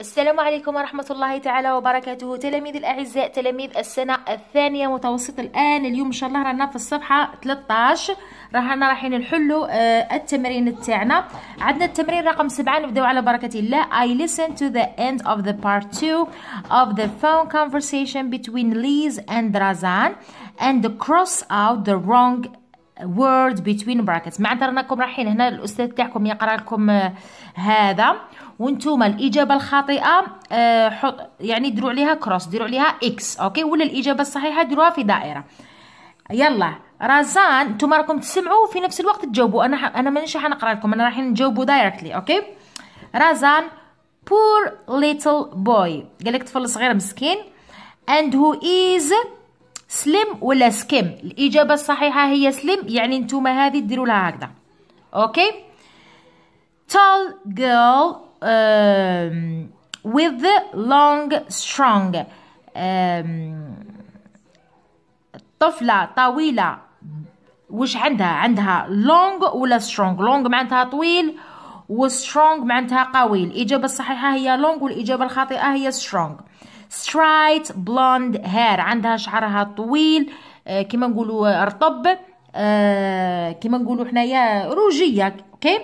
السلام عليكم ورحمة الله تعالى وبركاته تلاميذ الأعزاء تلاميذ السنة الثانية متوسط الآن اليوم إن شاء الله رانا في الصفحة 13 رانا رايحين نحلوا آه التمرين تاعنا عندنا التمرين رقم سبعة نبداو على بركة الله I listen to the end of the part 2 of the phone conversation between Liz and Razan and cross out the wrong word between brackets معناتها راكم رايحين هنا الاستاذ تاعكم يقرا لكم آه، هذا وانتم الاجابه الخاطئه آه، حط يعني ديروا عليها كروس ديروا عليها اكس اوكي ولا الاجابه الصحيحه ديروها في دائره يلا رازان انتم راكم تسمعوا في نفس الوقت تجاوبوا انا انا مانيش راح نقرا لكم انا رايحين نجاوبوا دايركتلي اوكي رازان poor little boy قال لك طفل صغير مسكين and who is سليم ولا سكيم الاجابه الصحيحه هي سليم يعني نتوما هذه ديروا لها هكذا اوكي tall girl um, with long strong طفله طويله واش عندها عندها long ولا strong long معناتها طويل و strong معناتها قوي الاجابه الصحيحه هي long والاجابه الخاطئه هي strong سترايت بلوند هير عندها شعرها طويل آه، كيما نقولوا رطب آه، كيما نقولوا حنايا روجيه اوكي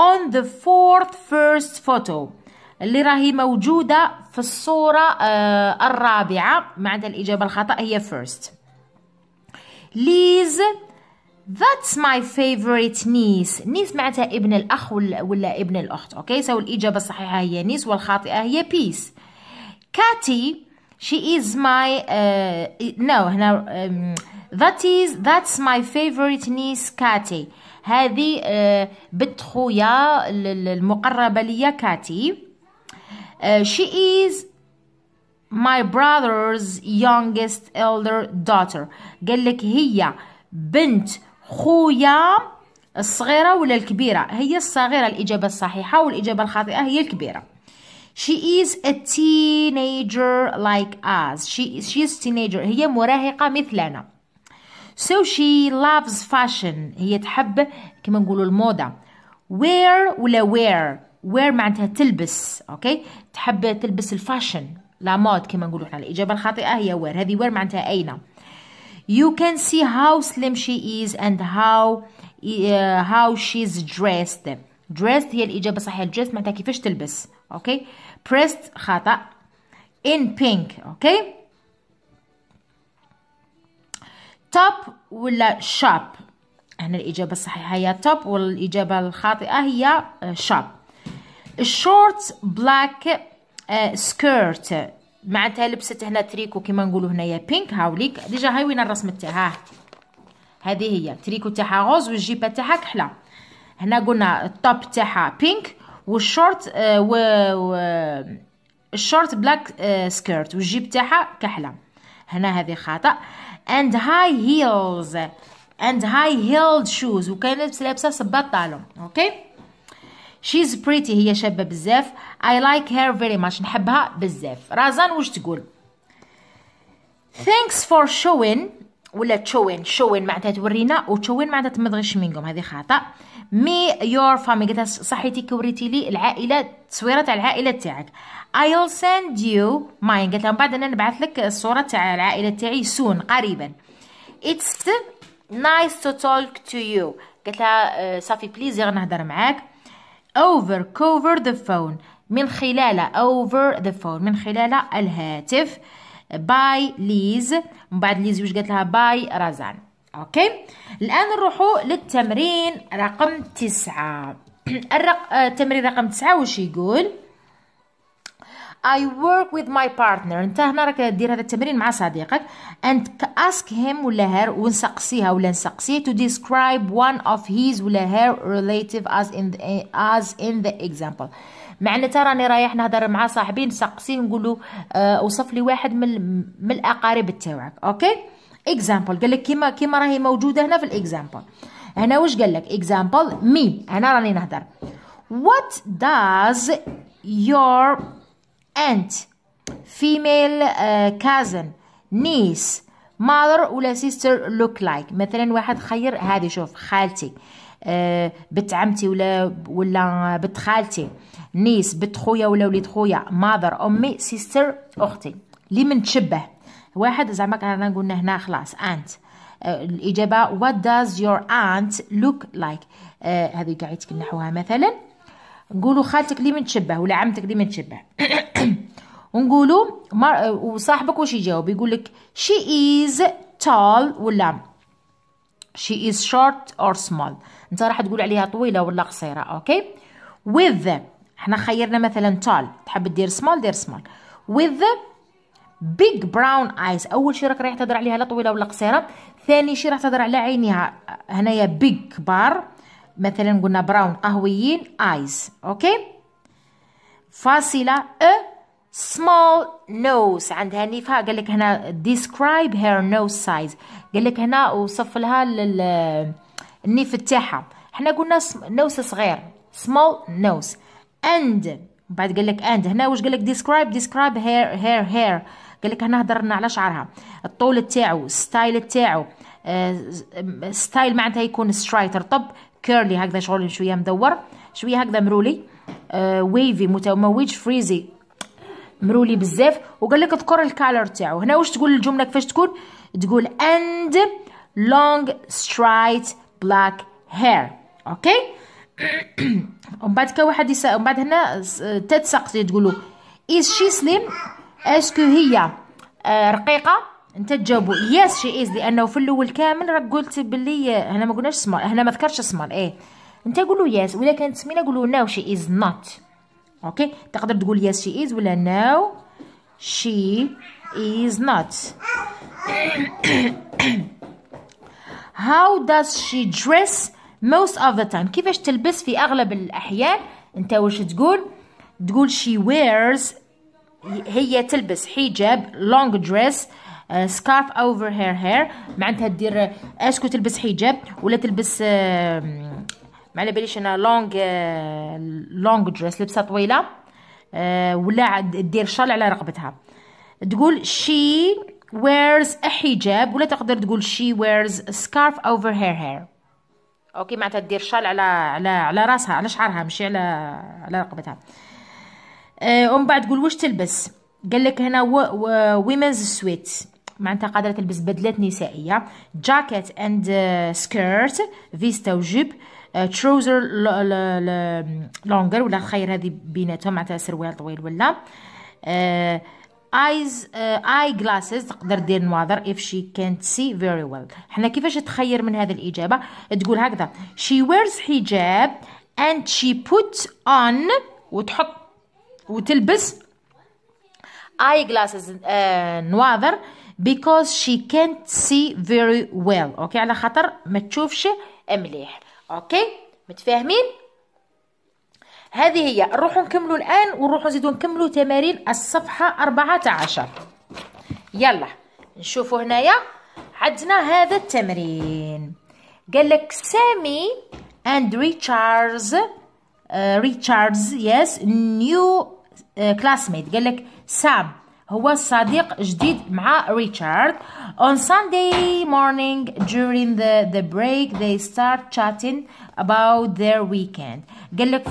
on the fourth first photo اللي راهي موجودة في الصورة آه، الرابعة ما الإجابة الخطأ هي first ليز That's my favorite niece نيس معناتها ابن الأخ ولا, ولا ابن الأخت أوكي سو الإجابة الصحيحة هي نيس والخاطئة هي بيس كاتي she is my uh, no هنا um, that is that's my favorite niece كاتي هذه uh, بنت خويا المقربة ليا كاتي شي uh, she is my brother's youngest elder daughter قال لك هي بنت خويا الصغيرة ولا الكبيرة هي الصغيرة الإجابة الصحيحة والإجابة الخاطئة هي الكبيرة She is a teenager like us. She she is teenager. هي مراهقة مثلنا. So she loves fashion. هي تحب كما نقولوا الموضة. Wear ولا wear. Wear معناتها تلبس. Okay. تحب تلبس الفاشن. لا مود كما نقولوا احنا الإجابة الخاطئة هي wear. هذه wear معناتها أين. You can see how slim she is and how how she's dressed. Dressed هي الإجابة صحيحة. Dressed معناتها كيفاش تلبس. Okay. pressed خطأ in pink اوكي top ولا shop هنا الإجابة الصحيحة هي top والإجابة الخاطئة هي آه, shop short black آه, skirt معناتها لبست هنا تريكو كيما نقولوا هنايا بينك هاوليك ديجا هاي وين الرسم تاعها هذه هي تريكو تاعها غوز والجيبه تاعها كحله هنا قلنا الطوب تاعها بينك والشورت آه، و... الشورت بلاك آه، سكيرت والجيب تاعها كحله هنا هذه خطا اند هاي هيلز اند هاي هيلد شوز وكانت لابسه صباط طالون اوكي شيز بريتي هي شابه بزاف اي لايك هير فيري ماتش نحبها بزاف رازان واش تقول ثانكس فور شوين ولا تشوين شوين معناتها تورينا وتشوين معناتها تمضغي شمينغوم هذه خاطئ مي يور فامي قلتها صحيتي كوريتي لي العائله تصويره تاع العائله تاعك I'll send you mine قالت لها من بعد انا نبعث لك الصوره تاع العائله تاعي سون قريبا It's nice to talk to you قالت لها آه، صافي بليز نهضر معاك over cover the phone من خلال over the phone من خلال الهاتف باي ليز من بعد ليز واش قالت لها باي رزان اوكي الان نروحوا للتمرين رقم تسعة الرق... آه، التمرين رقم تسعة واش يقول I work with my partner انت هنا راك دير هذا التمرين مع صديقك and ask him ولا her ونسقسيها ولا نسقسيه to describe one of his ولا her relative as in the, as in the example معناتها راني رايح نهضر مع صاحبي نسقسيه نقول له آه وصف لي واحد من من الاقارب تاعك اوكي اكزامبل قال لك كيما كيما راهي موجوده هنا في الاكزامبل هنا واش قال لك اكزامبل مي انا راني نهضر وات داز يور انت فيميل كازن نيس ماذر ولا سيستر لوك لايك مثلا واحد خير هذه شوف خالتي آه، بنت عمتي ولا ولا بنت خالتي نيس بنت خويا ولا وليد خويا ماذر امي سيستر اختي لي من تشبه واحد زعما رانا قلنا هنا خلاص انت آه، الاجابه وات داز يور انت لوك لايك هذه كاع يتكنحوها مثلا نقولوا خالتك لي من تشبه ولا عمتك لي من تشبه ونقولوا وصاحبك واش يجاوب يقول لك شي از تول ولا she is short or small انت راح تقول عليها طويله ولا قصيره اوكي with احنا خيرنا مثلا tall تحب دير small دير small with big brown eyes اول شي راك رايح تهضر عليها لا طويله ولا قصيره ثاني شي راح تهضر على عينيها هنايا big بار مثلا قلنا براون قهويين eyes اوكي فاصله ا small nose عندها نيفها قال لك هنا describe her nose size قال لك هنا وصف لها النيف تاعها حنا قلنا نوس صغير small nose and بعد قال لك and هنا واش قال لك describe describe her her hair قال لك هنا هضرنا على شعرها الطول تاعو ستايل تاعو ستايل معناتها يكون سترايت رطب كيرلي هكذا شغل شويه مدور شويه هكذا مرولي ويفي آه، متموج فريزي مرولي بزاف وقال لك اذكر الكالر تاعو هنا واش تقول الجمله كيفاش تكون تقول اند لونغ سترايت بلاك هير اوكي ومن بعد كا واحد يسا... ومن بعد هنا تقول تقولوا از شي سليم اسكو هي رقيقه انت تجاوبوا يس شي از لانه في الاول كامل راك قلت باللي هنا ما قلناش سمال هنا ما ذكرش سمال ايه انت قولوا يس ولا كانت سمينه قولوا نو شي از نوت اوكي تقدر تقول يس شي از ولا نو شي از نوت هاو داز شي دريس most of the time كيفاش تلبس في اغلب الاحيان انت واش تقول تقول she wears هي تلبس حجاب long dress سكارف آه، scarf over her hair معناتها دير آه، اسكو تلبس حجاب ولا تلبس uh, ما على باليش انا لونغ آه، لونغ دريس لبسه طويله آه، ولا دير شال على رقبتها تقول شي ويرز حجاب ولا تقدر تقول شي ويرز سكارف اوفر هير هير اوكي معناتها دير شال على على على راسها على شعرها ماشي على على رقبتها آه ومن بعد تقول واش تلبس قال لك هنا ويمنز سويت معناتها قادره تلبس بدلات نسائيه جاكيت اند سكيرت فيستا وجوب آه تروزر آه، لونجر ولا خير هذه بيناتهم معناتها سروال طويل ولا ايز اي جلاسز تقدر دير نواظر اف شي كانت سي فيري ويل حنا كيفاش تخير من هذه الاجابه تقول هكذا شي ويرز حجاب اند شي بوت اون وتحط وتلبس اي آه، جلاسز نواظر because she can't see very well اوكي على خاطر ما تشوفش مليح اوكي متفاهمين هذه هي نروحوا نكملوا الان ونروحوا نزيدوا نكملوا تمارين الصفحه 14 يلا نشوفوا هنايا عندنا هذا التمرين قال لك سامي اند ريتشاردز ريتشاردز يس نيو كلاسميت قال لك سام هو صديق جديد مع ريتشارد on Sunday morning during the the break they start chatting about their weekend قال لك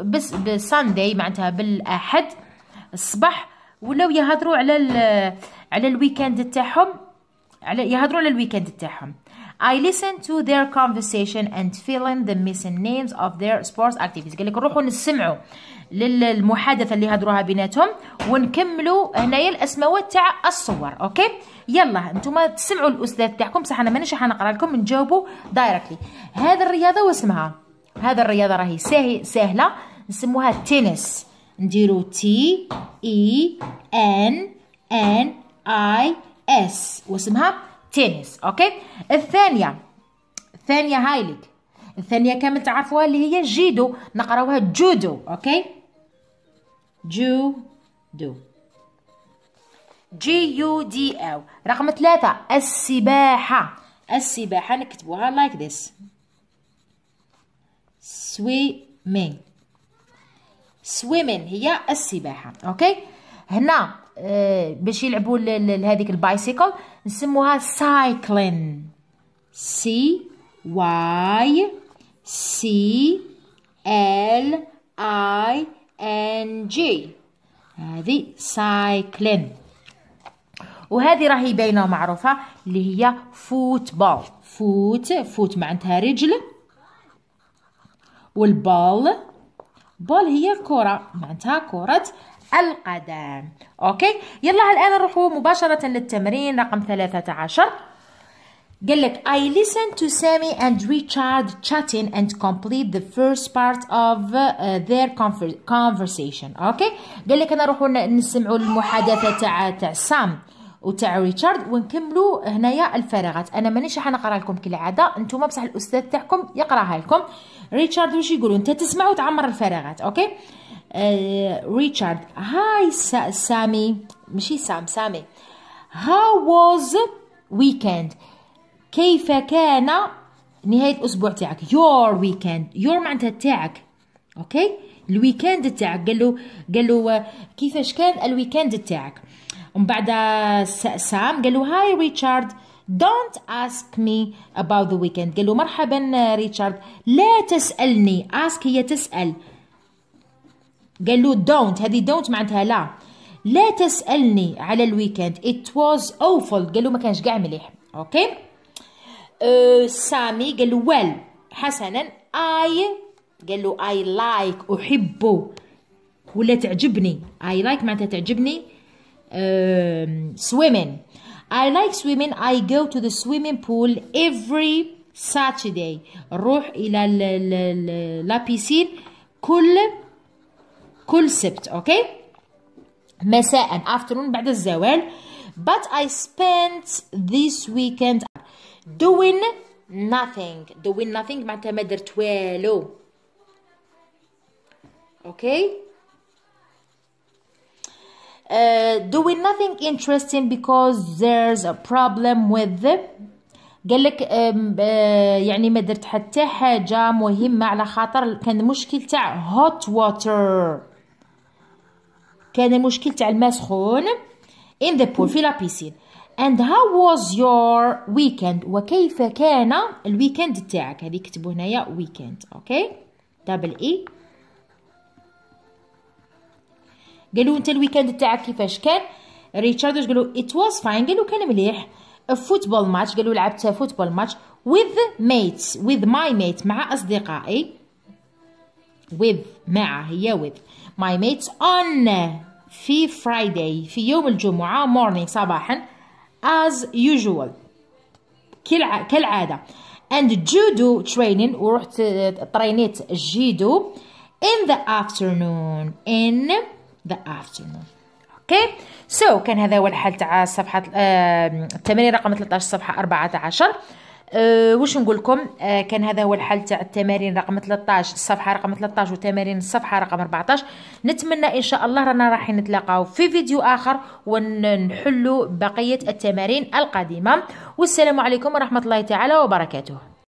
بس بساندي معناتها بالاحد الصباح ولاو يهضروا على ال على الويكند تاعهم على يهضروا على الويكند تاعهم I listened to their conversation and fill in the missing names of their sports activities قال لك روحوا نسمعوا للمحادثه اللي هضروها بيناتهم ونكملوا هنايا الاسماوات تاع الصور اوكي يلا انتم تسمعوا الاستاذ تاعكم بصح انا مانيش حنقرا لكم نجاوبوا دايركتلي هذه الرياضه واسمها هذه الرياضه راهي سهله نسموها تنس نديرو تي اي e ان ان اي اس واسمها تنس اوكي الثانيه الثانيه هايلك الثانيه كامل تعرفوها اللي هي جيدو نقراوها جودو اوكي جو دو جي يو دي او رقم ثلاثة السباحة السباحة نكتبوها لايك ذيس سويمين سويمين هي السباحة اوكي هنا آه، باش يلعبوا هذيك البايسيكل نسموها سايكلين سي واي سي ال اي and G هذه سايكلين وهذه راهي باينه معروفه اللي هي فوتبول فوت فوت معناتها رجل والبال بول هي كره معناتها كره القدم اوكي يلا الان نروحوا مباشره للتمرين رقم 13 قال لك I listened to Sammy and Richard chatting and complete the first part of uh, their conversation اوكي قال لك انا نروحوا نسمعوا المحادثه تاع تاع سام وتاع ريتشارد ونكملوا هنايا الفراغات انا مانيش راح نقرا لكم كالعاده انتم بصح الاستاذ تاعكم يقراها لكم ريتشارد واش يقولوا انت تسمع وتعمر الفراغات اوكي ريتشارد هاي سامي ماشي سام سامي هاو واز ويكند كيف كان نهاية الأسبوع تاعك your weekend your معناتها تاعك أوكي الويكند تاعك قال له قال له كيفاش كان الويكند تاعك ومن بعد سام قال له هاي ريتشارد don't ask me about the weekend قال له مرحبا ريتشارد لا تسألني ask هي تسأل قال له don't هذه don't معناتها لا لا تسألني على الويكند it was awful قال له ما كانش قاع مليح اوكي okay? سامي قال له well حسنا I قال I like أحب ولا تعجبني I like معناتها تعجبني swimming I like swimming I go to the swimming pool every Saturday نروح إلى لابيسين كل كل سبت أوكي مساء afternoon بعد الزوال but I spent this weekend doing nothing doing nothing معناتها ما درت والو اوكي Uh, doing nothing interesting because there's a problem with the قال لك um, uh, يعني ما درت حتى حاجه مهمه على خاطر كان مشكل تاع hot water كان مشكل تاع الماء سخون in the pool في لا بيسين and how was your weekend وكيف كان الويكند تاعك هذه كتبوا هنايا weekend اوكي دبل اي قالوا انت الويكند تاعك كيفاش كان ريتشارد قالوا it was fine قالوا كان مليح a football match قالوا لعبت فوتبول ماتش with mates with my mates مع اصدقائي with مع هي with my mates on في Friday في يوم الجمعة morning صباحا as usual كالعادة and judo training ورحت ترينيت جيدو in the afternoon in the afternoon اوكي سو so, كان هذا هو الحل تاع صفحه التمرين رقم 13 صفحه 14 أه واش نقول لكم أه كان هذا هو الحل تاع التمارين رقم 13 الصفحه رقم 13 وتمارين الصفحه رقم 14 نتمنى ان شاء الله رانا راح نتلاقاو في فيديو اخر ونحلوا بقيه التمارين القادمه والسلام عليكم ورحمه الله تعالى وبركاته